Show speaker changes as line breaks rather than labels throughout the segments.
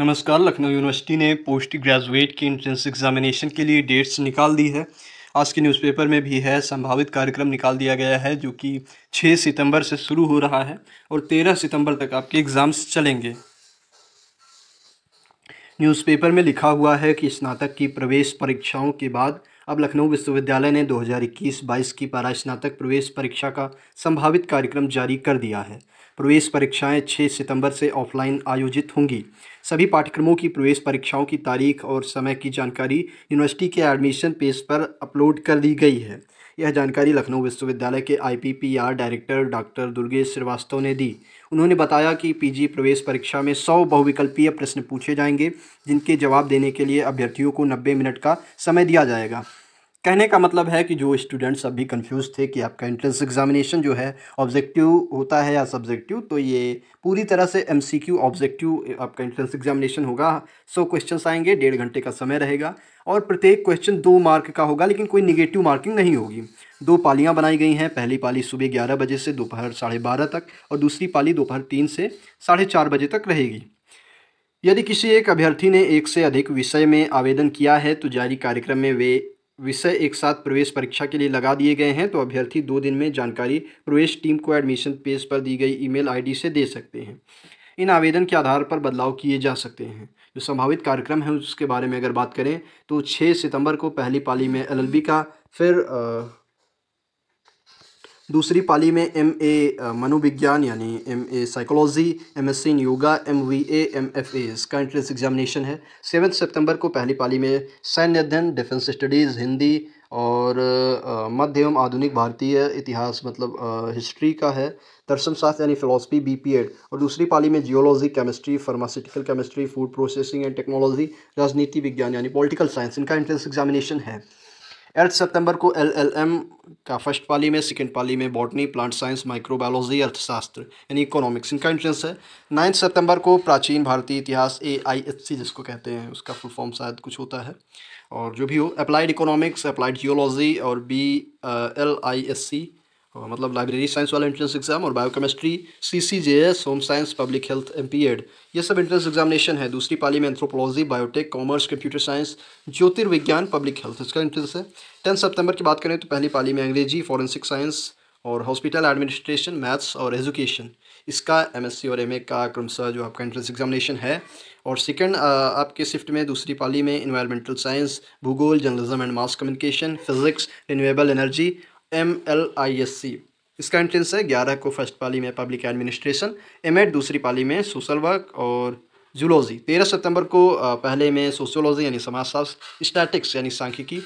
नमस्कार लखनऊ यूनिवर्सिटी ने post graduate की इंट्रेंस एग्जामिनेशन के लिए डेट्स निकाल दी है आज के न्यूज़पेपर में भी है संभावित कार्यक्रम निकाल दिया गया है जो कि 6 सितंबर से शुरू हो रहा है और 13 सितंबर तक आपके एग्ज़ाम्स चलेंगे न्यूज़पेपर में लिखा हुआ है कि स्नातक की प्रवेश परीक्षाओं के बाद अब लखनऊ विश्वविद्यालय ने 2021-22 की पारा स्नातक प्रवेश परीक्षा का संभावित कार्यक्रम जारी कर दिया है प्रवेश परीक्षाएं 6 सितंबर से ऑफलाइन आयोजित होंगी सभी पाठ्यक्रमों की प्रवेश परीक्षाओं की तारीख और समय की जानकारी यूनिवर्सिटी के एडमिशन पेज पर अपलोड कर दी गई है यह जानकारी लखनऊ विश्वविद्यालय के IPPR director doctor Durgesh Srivastava ने दी उन्होंने बताया कि पीजी प्रवेश परीक्षा में सौ बहुविकल्पीय प्रश्न पूछे जाएंगे जिनके जवाब देने के लिए अभ्यर्थियों को नब्बे मिनट का समय दिया जाएगा कहने का मतलब है कि जो स्टूडेंट्स अभी कंफ्यूज थे कि आपका एंट्रेंस एग्जामिनेशन जो है ऑब्जेक्टिव होता है या सब्जेक्टिव तो ये पूरी तरह से एमसीक्यू ऑब्जेक्टिव आपका एंट्रेंस एग्जामिनेशन होगा सौ क्वेश्चन आएंगे डेढ़ घंटे का समय रहेगा और प्रत्येक क्वेश्चन दो मार्क का होगा लेकिन कोई निगेटिव मार्किंग नहीं होगी दो पालियाँ बनाई गई हैं पहली पाली सुबह ग्यारह बजे से दोपहर साढ़े बारह तक और दूसरी पाली दोपहर तीन से साढ़े चार बजे तक रहेगी यदि किसी एक अभ्यर्थी ने एक से अधिक विषय में आवेदन किया है तो जारी कार्यक्रम में वे विषय एक साथ प्रवेश परीक्षा के लिए लगा दिए गए हैं तो अभ्यर्थी दो दिन में जानकारी प्रवेश टीम को एडमिशन पेज पर दी गई ईमेल आईडी से दे सकते हैं इन आवेदन के आधार पर बदलाव किए जा सकते हैं जो संभावित कार्यक्रम है उसके बारे में अगर बात करें तो छः सितंबर को पहली पाली में एल का फिर आ, दूसरी पाली में एम ए मनोविज्ञान यानी M A psychology M S C in yoga M V A M F A इसका एंट्रेंस एग्जामिनेशन है सेवन्थ सितंबर को पहली पाली में सैन्य अध्ययन डिफेंस स्टडीज़ हिंदी और मध्य एवं आधुनिक भारतीय इतिहास मतलब हिस्ट्री का है दर्शन शास्त्र यानी फिलोसफी बी पी एड और दूसरी पाली में geology chemistry pharmaceutical chemistry food processing and technology राजनीति विज्ञान यानी पॉलिटिकल साइंस इनका एंट्रेंस एग्जामिनेशन है एट सितंबर को एलएलएम का फर्स्ट पाली में सेकेंड पाली में बॉटनी प्लांट साइंस माइक्रोबायोलॉजी अर्थशास्त्र यानी इकोनॉमिक्स इनका एंट्रेंस है नाइन्थ सितंबर को प्राचीन भारतीय इतिहास ए आई सी जिसको कहते हैं उसका फुल फॉर्म शायद कुछ होता है और जो भी हो अप्लाइड इकोनॉमिक्स अप्लाइड जियोलॉजी और B L I S C Uh, मतलब लाइब्रेरी साइंस वाला एंट्रेंस एग्जाम और biochemistry C C J S home science public health M P ed ये सब एंट्रेंस एग्जामिनेशन है दूसरी पाली में anthropology biotech commerce computer science ज्योतिर्विज्ञान पब्लिक हेल्थ इसका एंट्रेंस है टेंथ सितंबर की बात करें तो पहली पाली में अंग्रेजी फॉरेंसिक साइंस और हॉस्पिटल एडमिनिस्ट्रेशन मैथ्स और एजुकेशन इसका सी और ए का क्रमशः जो आपका एंट्रेंस एग्जामिनेशन है और सेकंड uh, आपके शिफ्ट में दूसरी पाली में इन्वायरमेंटल साइंस भूगोल journalism and mass communication physics renewable energy M L I S C इसका एंट्रेंस है ग्यारह को फर्स्ट पाली में पब्लिक एडमिनिस्ट्रेशन एम एड दूसरी पाली में सोशल वर्क और जूलॉजी तेरह सितंबर को पहले में सोशियोलॉजी यानी समाजशास्त्र स्टैटिक्स यानी सांख्यिकी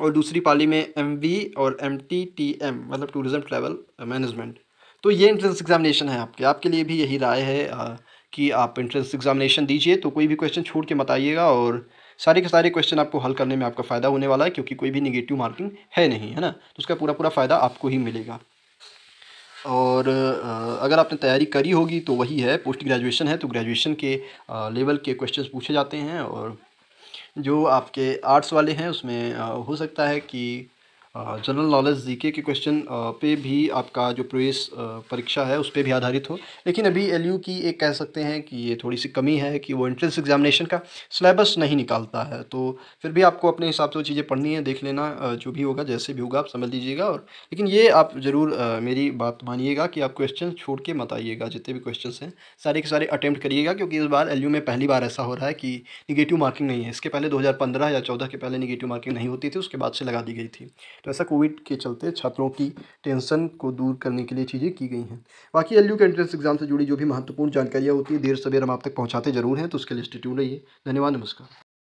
और दूसरी पाली में एम वी और एम टी टी एम मतलब टूरिज्म ट्रैवल मैनेजमेंट तो ये एंट्रेंस एग्जामिनेशन है आपके आपके लिए भी यही राय है कि आप एंट्रेंस एग्जामिनेशन दीजिए तो कोई भी क्वेश्चन छोड़ के बताइएगा और सारे के सारे क्वेश्चन आपको हल करने में आपका फ़ायदा होने वाला है क्योंकि कोई भी निगेटिव मार्किंग है नहीं है ना तो उसका पूरा पूरा फ़ायदा आपको ही मिलेगा और अगर आपने तैयारी करी होगी तो वही है पोस्ट ग्रेजुएशन है तो ग्रेजुएशन के लेवल के क्वेश्चन पूछे जाते हैं और जो आपके आर्ट्स वाले हैं उसमें हो सकता है कि जनरल नॉलेज जीके के क्वेश्चन पे भी आपका जो प्रवेश परीक्षा है उस पर भी आधारित हो लेकिन अभी एलयू की एक कह सकते हैं कि ये थोड़ी सी कमी है कि वो एंट्रेंस एग्जामिनेशन का सिलेबस नहीं निकालता है तो फिर भी आपको अपने हिसाब से वो चीज़ें पढ़नी है देख लेना जो भी होगा जैसे भी होगा आप समझ लीजिएगा और लेकिन ये आप ज़रूर मेरी बात मानिएगा कि आप क्वेश्चन छोड़ के मत आइएगा जितने भी क्वेश्चन हैं सारे के सारे अटैम्प्ट करिएगा क्योंकि इस बार एल में पहली बार ऐसा हो रहा है कि निगेटिव मार्किंग नहीं है इसके पहले दो या चौदह के पहले निगेटिव मार्किंग नहीं होती थी उसके बाद से लगा दी गई थी तो वैसा ऐसा कोविड के चलते छात्रों की टेंशन को दूर करने के लिए चीज़ें की गई हैं बाकी एल के एंट्रेंस एग्जाम से जुड़ी जो भी महत्वपूर्ण जानकारियाँ होती है देर सवेर हम आप तक पहुँचाते जरूर हैं तो उसके लिए स्टेट्यूड रहिए धन्यवाद नमस्कार